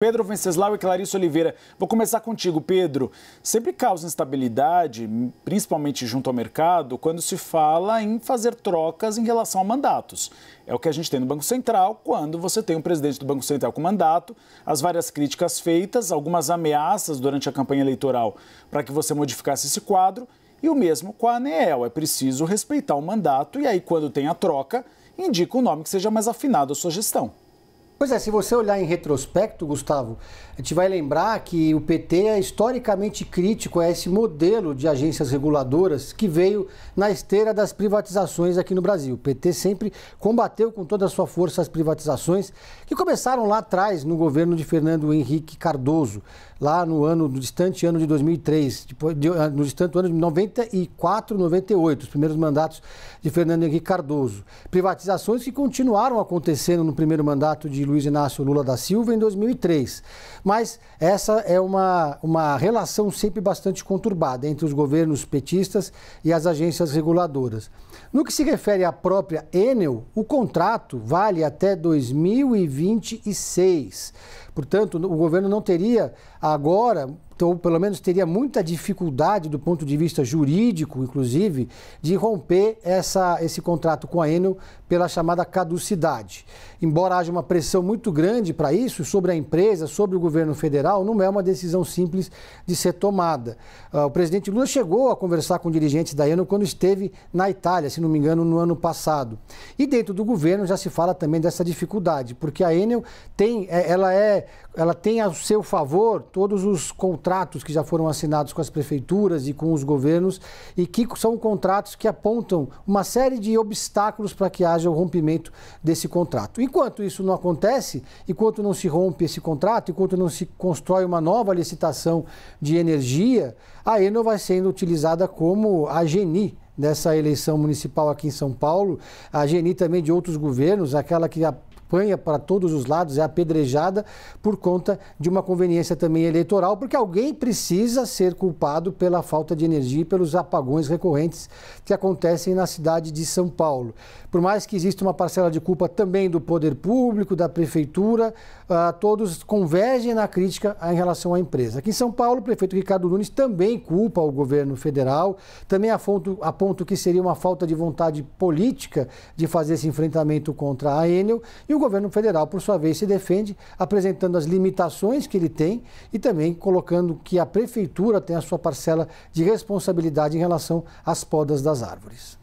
Pedro Venceslau e Clarice Oliveira. Vou começar contigo, Pedro. Sempre causa instabilidade, principalmente junto ao mercado, quando se fala em fazer trocas em relação a mandatos. É o que a gente tem no Banco Central, quando você tem um presidente do Banco Central com mandato, as várias críticas feitas, algumas ameaças durante a campanha eleitoral para que você modificasse esse quadro, e o mesmo com a ANEEL. É preciso respeitar o mandato e aí, quando tem a troca, indica o nome que seja mais afinado à sua gestão. Pois é, se você olhar em retrospecto, Gustavo, a gente vai lembrar que o PT é historicamente crítico a esse modelo de agências reguladoras que veio na esteira das privatizações aqui no Brasil. O PT sempre combateu com toda a sua força as privatizações que começaram lá atrás no governo de Fernando Henrique Cardoso, lá no ano no distante ano de 2003, depois, de, ah, no distante ano de 94, 98, os primeiros mandatos de Fernando Henrique Cardoso. Privatizações que continuaram acontecendo no primeiro mandato de Luiz Inácio Lula da Silva em 2003. Mas essa é uma, uma relação sempre bastante conturbada entre os governos petistas e as agências reguladoras. No que se refere à própria Enel, o contrato vale até 2026. Portanto, o governo não teria agora ou então, pelo menos teria muita dificuldade do ponto de vista jurídico, inclusive, de romper essa, esse contrato com a Enel pela chamada caducidade. Embora haja uma pressão muito grande para isso, sobre a empresa, sobre o governo federal, não é uma decisão simples de ser tomada. Ah, o presidente Lula chegou a conversar com dirigentes da Enel quando esteve na Itália, se não me engano, no ano passado. E dentro do governo já se fala também dessa dificuldade, porque a Enel tem, é, ela é, ela tem a seu favor todos os contratos contratos que já foram assinados com as prefeituras e com os governos e que são contratos que apontam uma série de obstáculos para que haja o rompimento desse contrato. Enquanto isso não acontece, enquanto não se rompe esse contrato, enquanto não se constrói uma nova licitação de energia, a Eno vai sendo utilizada como a geni dessa eleição municipal aqui em São Paulo, a Geni também de outros governos, aquela que apanha para todos os lados, é apedrejada por conta de uma conveniência também eleitoral, porque alguém precisa ser culpado pela falta de energia e pelos apagões recorrentes que acontecem na cidade de São Paulo. Por mais que exista uma parcela de culpa também do poder público, da prefeitura, ah, todos convergem na crítica em relação à empresa. Aqui em São Paulo, o prefeito Ricardo Nunes também culpa o governo federal, também aponta, que seria uma falta de vontade política de fazer esse enfrentamento contra a Enel. E o o governo federal, por sua vez, se defende apresentando as limitações que ele tem e também colocando que a prefeitura tem a sua parcela de responsabilidade em relação às podas das árvores.